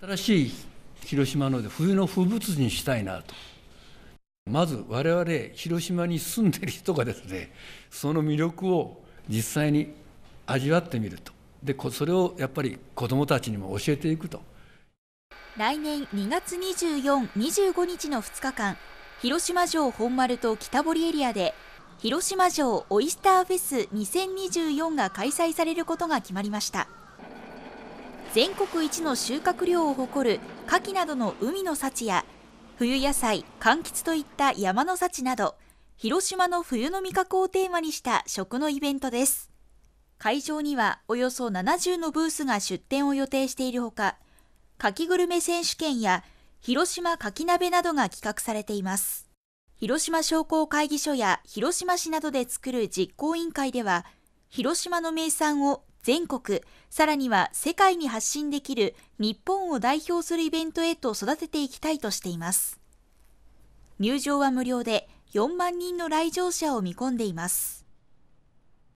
新しい広島ので冬の風物詩にしたいなと。まず我々広島に住んでる人がですねその魅力を実際に味わってみるとでそれをやっぱり子どもたちにも教えていくと来年2月24、25日の2日間広島城本丸と北堀エリアで広島城オイスターフェス2024が開催されることが決まりました。全国一の収穫量を誇る牡蠣などの海の幸や冬野菜柑橘といった山の幸など広島の冬の味覚をテーマにした食のイベントです会場にはおよそ70のブースが出店を予定しているほか柿グルメ選手権や広島柿鍋などが企画されています広島商工会議所や広島市などで作る実行委員会では広島の名産を全国さらには世界に発信できる日本を代表するイベントへと育てていきたいとしています入場は無料で4万人の来場者を見込んでいます